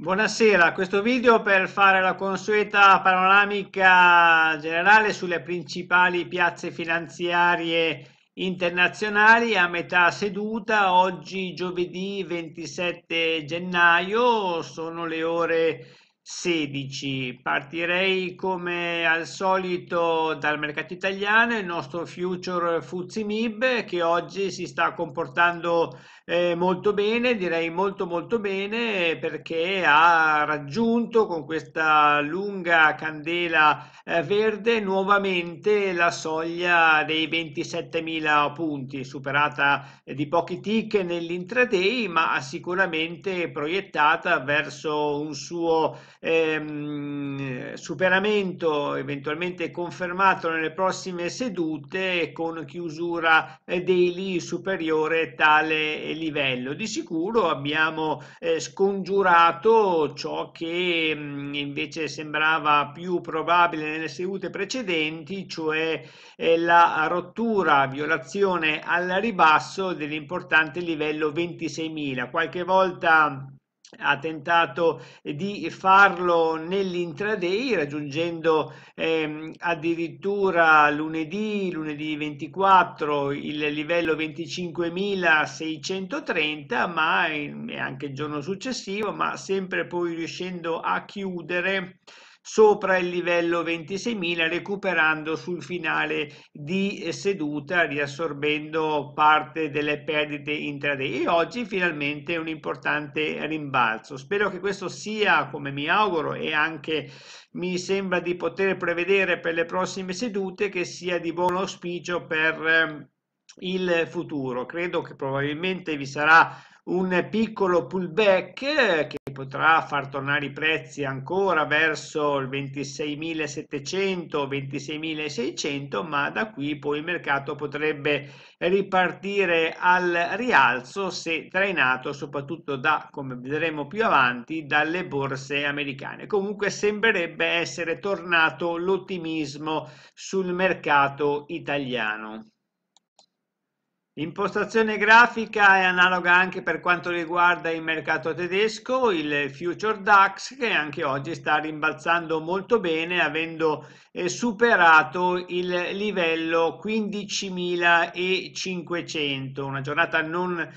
Buonasera, questo video per fare la consueta panoramica generale sulle principali piazze finanziarie internazionali a metà seduta, oggi giovedì 27 gennaio, sono le ore 16. Partirei come al solito dal mercato italiano, il nostro future Fuzzi Mib che oggi si sta comportando eh, molto bene, direi molto molto bene perché ha raggiunto con questa lunga candela eh, verde nuovamente la soglia dei 27.000 punti, superata eh, di pochi tick nell'intraday ma sicuramente proiettata verso un suo ehm, superamento eventualmente confermato nelle prossime sedute con chiusura eh, daily superiore tale livello. Di sicuro abbiamo eh, scongiurato ciò che mh, mm, invece sembrava più probabile nelle sedute precedenti, cioè eh, la rottura, violazione al ribasso dell'importante livello 26.000. Qualche volta ha tentato eh, di farlo nell'intraday raggiungendo ehm, addirittura lunedì, lunedì 24 il livello 25.630 ma in, anche il giorno successivo ma sempre poi riuscendo a chiudere sopra il livello 26.000 recuperando sul finale di seduta riassorbendo parte delle perdite intraday e oggi finalmente un importante rimbalzo spero che questo sia come mi auguro e anche mi sembra di poter prevedere per le prossime sedute che sia di buon auspicio per ehm, il futuro credo che probabilmente vi sarà un piccolo pullback che potrà far tornare i prezzi ancora verso il 26.700, 26.600, ma da qui poi il mercato potrebbe ripartire al rialzo se trainato soprattutto da, come vedremo più avanti, dalle borse americane. Comunque sembrerebbe essere tornato l'ottimismo sul mercato italiano. Impostazione grafica è analoga anche per quanto riguarda il mercato tedesco, il Future DAX che anche oggi sta rimbalzando molto bene avendo eh, superato il livello 15.500, una giornata non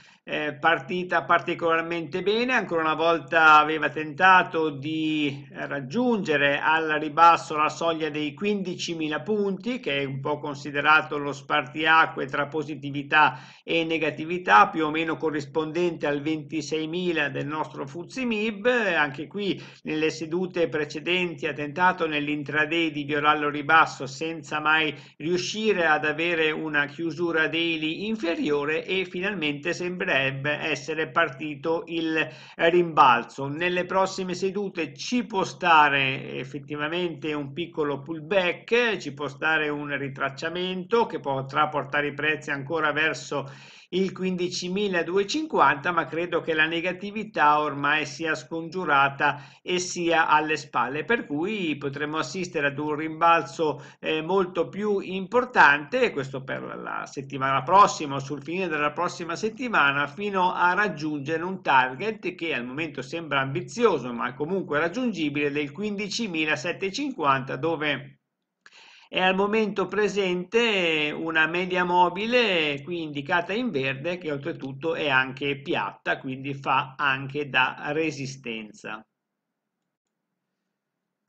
partita particolarmente bene, ancora una volta aveva tentato di raggiungere al ribasso la soglia dei 15.000 punti, che è un po' considerato lo spartiacque tra positività e negatività, più o meno corrispondente al 26.000 del nostro Fuzimib. Anche qui nelle sedute precedenti ha tentato nell'intraday di violarlo ribasso senza mai riuscire ad avere una chiusura daily inferiore e finalmente sembra potrebbe essere partito il rimbalzo. Nelle prossime sedute ci può stare effettivamente un piccolo pullback, ci può stare un ritracciamento che potrà portare i prezzi ancora verso il 15.250, ma credo che la negatività ormai sia scongiurata e sia alle spalle, per cui potremmo assistere ad un rimbalzo eh, molto più importante, questo per la settimana prossima, sul fine della prossima settimana, fino a raggiungere un target che al momento sembra ambizioso, ma comunque raggiungibile del 15.750 dove è al momento presente una media mobile qui indicata in verde che oltretutto è anche piatta quindi fa anche da resistenza.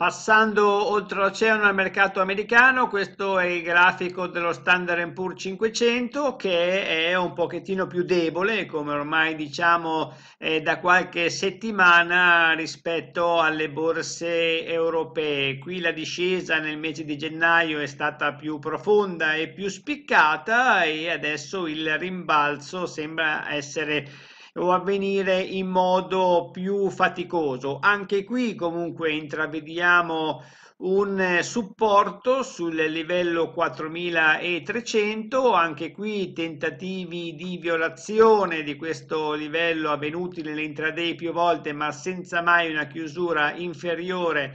Passando oltre l'oceano al mercato americano, questo è il grafico dello Standard Poor's 500 che è un pochettino più debole, come ormai diciamo eh, da qualche settimana rispetto alle borse europee. Qui la discesa nel mese di gennaio è stata più profonda e più spiccata e adesso il rimbalzo sembra essere o avvenire in modo più faticoso. Anche qui comunque intravediamo un eh, supporto sul livello 4300, anche qui tentativi di violazione di questo livello avvenuti nelle intraday più volte ma senza mai una chiusura inferiore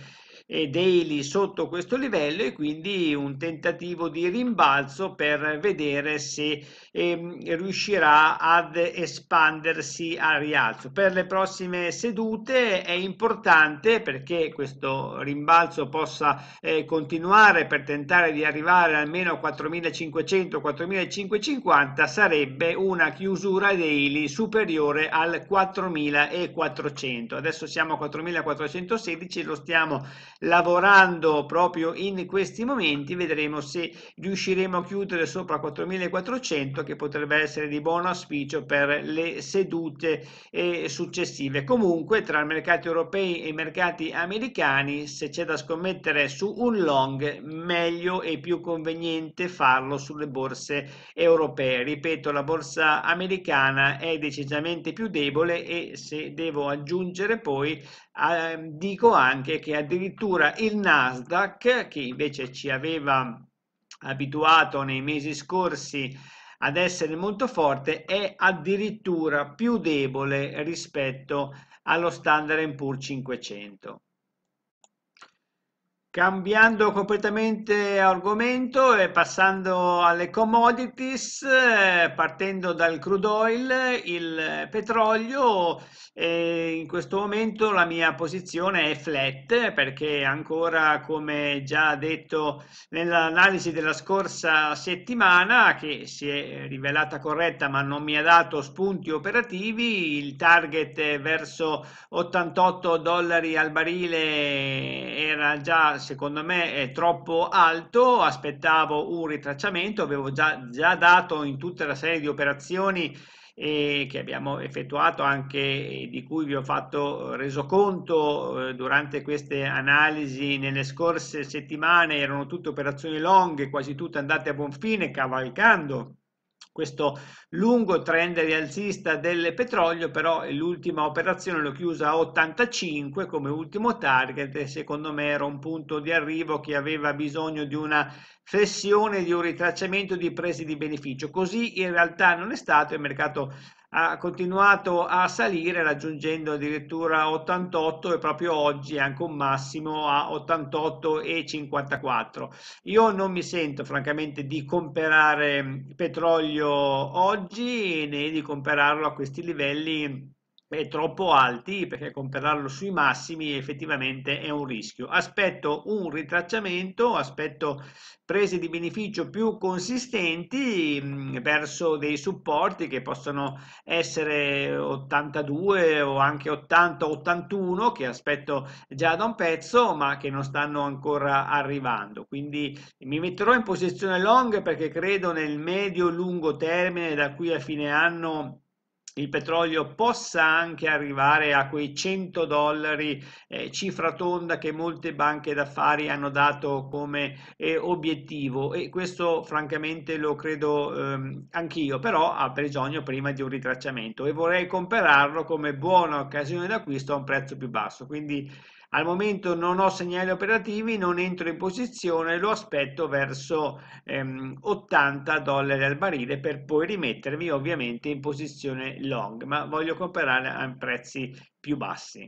e daily sotto questo livello e quindi un tentativo di rimbalzo per vedere se ehm, riuscirà ad espandersi al rialzo. Per le prossime sedute è importante perché questo rimbalzo possa eh, continuare per tentare di arrivare almeno a 4500-4550 sarebbe una chiusura daily superiore al 4400. Adesso siamo a 4416 lo stiamo lavorando proprio in questi momenti vedremo se riusciremo a chiudere sopra 4400 che potrebbe essere di buon auspicio per le sedute eh, successive comunque tra i mercati europei e i mercati americani se c'è da scommettere su un long meglio e più conveniente farlo sulle borse europee ripeto la borsa americana è decisamente più debole e se devo aggiungere poi eh, dico anche che addirittura il Nasdaq, che invece ci aveva abituato nei mesi scorsi ad essere molto forte, è addirittura più debole rispetto allo Standard Poor's 500. Cambiando completamente argomento e passando alle commodities, eh, partendo dal crude oil, il petrolio in questo momento la mia posizione è flat perché ancora come già detto nell'analisi della scorsa settimana che si è rivelata corretta ma non mi ha dato spunti operativi il target verso 88 dollari al barile era già secondo me troppo alto aspettavo un ritracciamento avevo già, già dato in tutta la serie di operazioni e che abbiamo effettuato anche di cui vi ho fatto eh, resoconto eh, durante queste analisi nelle scorse settimane erano tutte operazioni longhe, quasi tutte andate a buon fine, cavalcando questo lungo trend rialzista del petrolio, però l'ultima operazione l'ho chiusa a 85 come ultimo target e secondo me era un punto di arrivo che aveva bisogno di una flessione, di un ritracciamento di presi di beneficio. Così in realtà non è stato, il mercato ha continuato a salire raggiungendo addirittura 88 e proprio oggi anche un massimo a 88,54. Io non mi sento francamente di comprare petrolio oggi né di comprarlo a questi livelli e troppo alti perché comprarlo sui massimi effettivamente è un rischio. Aspetto un ritracciamento, aspetto prese di beneficio più consistenti mh, mm, verso dei supporti che possono essere 82 o anche 80-81 che aspetto già da un pezzo ma che non stanno ancora arrivando. Quindi mi metterò in posizione long perché credo nel medio-lungo termine da qui a fine anno il petrolio possa anche arrivare a quei 100 dollari, eh, cifra tonda che molte banche d'affari hanno dato come eh, obiettivo e questo francamente lo credo ehm, anch'io, però ha bisogno prima di un ritracciamento e vorrei comprarlo come buona occasione d'acquisto a un prezzo più basso. Quindi al momento non ho segnali operativi, non entro in posizione, lo aspetto verso ehm, 80 dollari al barile per poi rimettermi ovviamente in posizione long, ma voglio comprare a prezzi più bassi.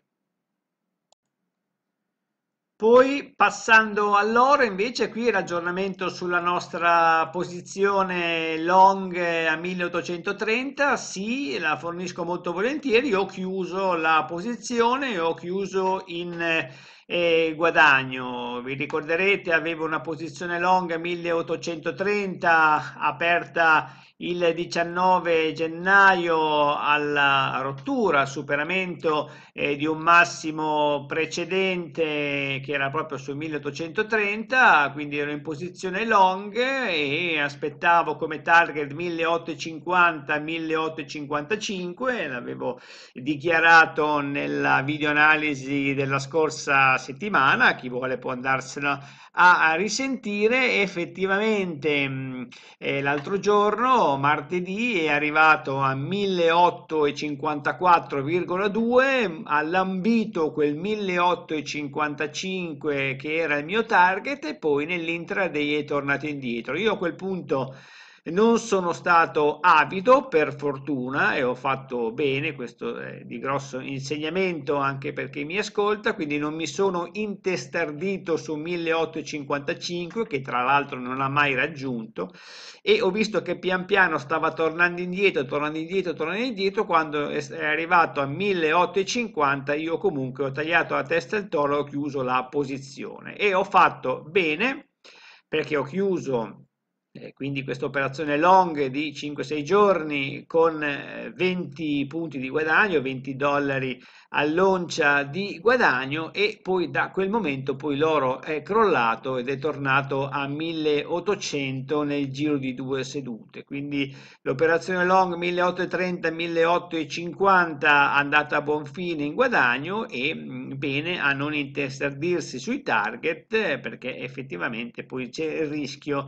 Poi passando all'oro invece qui ragionamento sulla nostra posizione long eh, a 1830, sì la fornisco molto volentieri, ho chiuso la posizione, ho chiuso in eh, eh, guadagno. Vi ricorderete, avevo una posizione long 1830 aperta il 19 gennaio alla rottura, superamento eh, di un massimo precedente che era proprio sul 1830, quindi ero in posizione long e aspettavo come target 1850-1855, l'avevo dichiarato nella videoanalisi della scorsa settimana, chi vuole può andarsela a, a risentire. Effettivamente mm, eh, l'altro giorno, martedì, è arrivato a 1854,2, ha lambito quel 1855 che era il mio target e poi nell'intraday è tornato indietro. Io a quel punto non sono stato avido per fortuna e ho fatto bene, questo è di grosso insegnamento anche per chi mi ascolta, quindi non mi sono intestardito su 1855 che tra l'altro non ha mai raggiunto e ho visto che pian piano stava tornando indietro, tornando indietro, tornando indietro, quando è arrivato a 1850 io comunque ho tagliato la testa al toro e ho chiuso la posizione e ho fatto bene perché ho chiuso eh, quindi questa operazione long di 5-6 giorni con 20 eh, punti di guadagno, 20 dollari all'oncia di guadagno e poi da quel momento poi l'oro è crollato ed è tornato a 1800 nel giro di due sedute. Quindi l'operazione long 1830-1850 è andata a buon fine in guadagno e mm, bene a non intestardirsi sui target eh, perché effettivamente poi c'è il rischio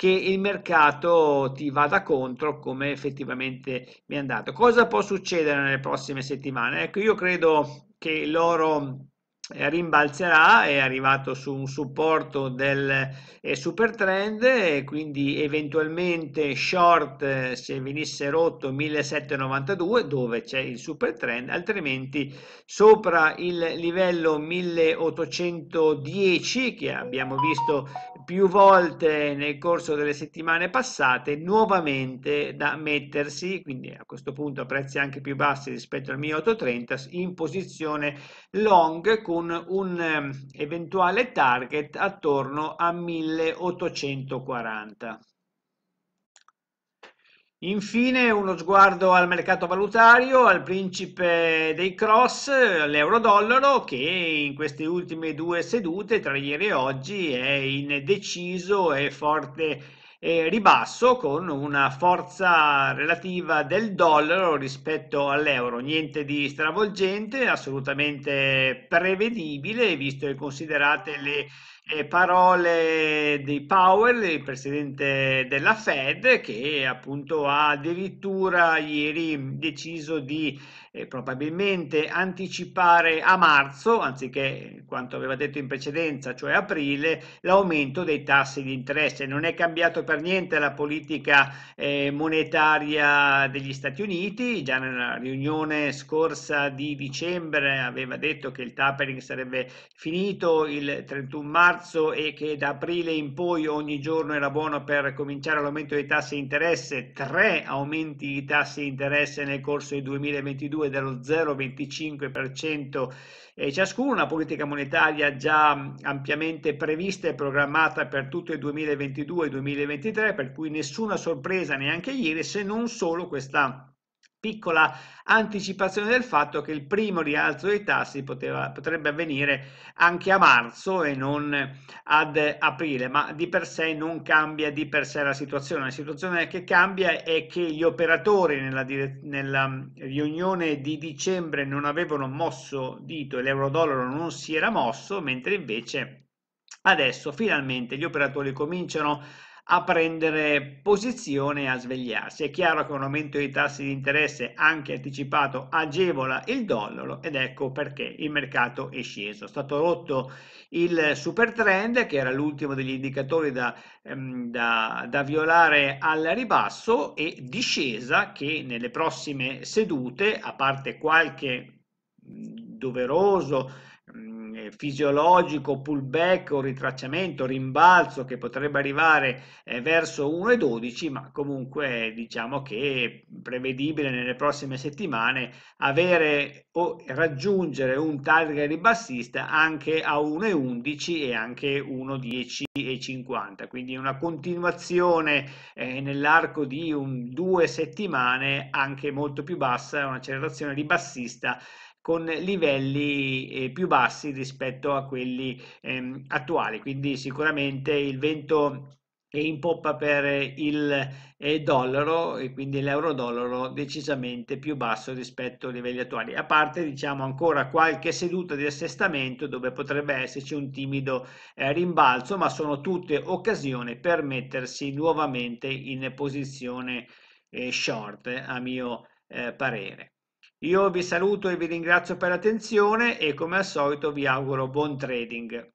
che il mercato ti vada contro come effettivamente mi è andato. Cosa può succedere nelle prossime settimane? Ecco, io credo che l'oro eh, rimbalzerà, è arrivato su un supporto del eh, super trend e quindi eventualmente short eh, se venisse rotto 1792 dove c'è il super trend, altrimenti sopra il livello 1810 che abbiamo visto più volte nel corso delle settimane passate, nuovamente da mettersi, quindi a questo punto a prezzi anche più bassi rispetto al 1830 in posizione long con un, un ehm, eventuale target attorno a 1840. Infine uno sguardo al mercato valutario, al principe dei cross, l'euro-dollaro che in queste ultime due sedute tra ieri e oggi è indeciso e forte eh, ribasso con una forza relativa del dollaro rispetto all'euro, niente di stravolgente, assolutamente prevedibile visto e considerate le parole di Powell, il presidente della Fed, che appunto ha addirittura ieri deciso di eh, probabilmente anticipare a marzo, anziché quanto aveva detto in precedenza, cioè aprile, l'aumento dei tassi di interesse. Non è cambiato per niente la politica eh, monetaria degli Stati Uniti, già nella riunione scorsa di dicembre aveva detto che il tapering sarebbe finito il 31 marzo marzo e che da aprile in poi ogni giorno era buono per cominciare l'aumento dei tassi di interesse, tre aumenti di tassi di interesse nel corso del 2022 dello 0,25% e ciascuno, una politica monetaria già ampiamente prevista e programmata per tutto il 2022 e 2023, per cui nessuna sorpresa neanche ieri, se non solo questa piccola anticipazione del fatto che il primo rialzo dei tassi poteva, potrebbe avvenire anche a marzo e non ad aprile, ma di per sé non cambia di per sé la situazione. La situazione che cambia è che gli operatori nella, nella mm, riunione di dicembre non avevano mosso dito e l'euro-dollaro non si era mosso, mentre invece Adesso finalmente gli operatori cominciano a a prendere posizione e a svegliarsi. È chiaro che un aumento dei tassi di interesse anche anticipato agevola il dollaro ed ecco perché il mercato è sceso. È stato rotto il super trend che era l'ultimo degli indicatori da, ehm, da, da violare al ribasso e discesa che nelle prossime sedute, a parte qualche doveroso fisiologico pullback o ritracciamento, rimbalzo che potrebbe arrivare eh, verso 1,12, ma comunque diciamo che è prevedibile nelle prossime settimane avere o raggiungere un target ribassista anche a 1,11 e anche 1,10,50. quindi una continuazione eh, nell'arco di un, due settimane anche molto più bassa, un'accelerazione ribassista con livelli eh, più bassi rispetto a quelli ehm, attuali. Quindi sicuramente il vento è in poppa per il eh, dollaro e quindi l'euro-dollaro decisamente più basso rispetto ai livelli attuali, a parte diciamo ancora qualche seduta di assestamento dove potrebbe esserci un timido eh, rimbalzo, ma sono tutte occasioni per mettersi nuovamente in posizione eh, short, a mio eh, parere. Io vi saluto e vi ringrazio per l'attenzione e come al solito vi auguro buon trading.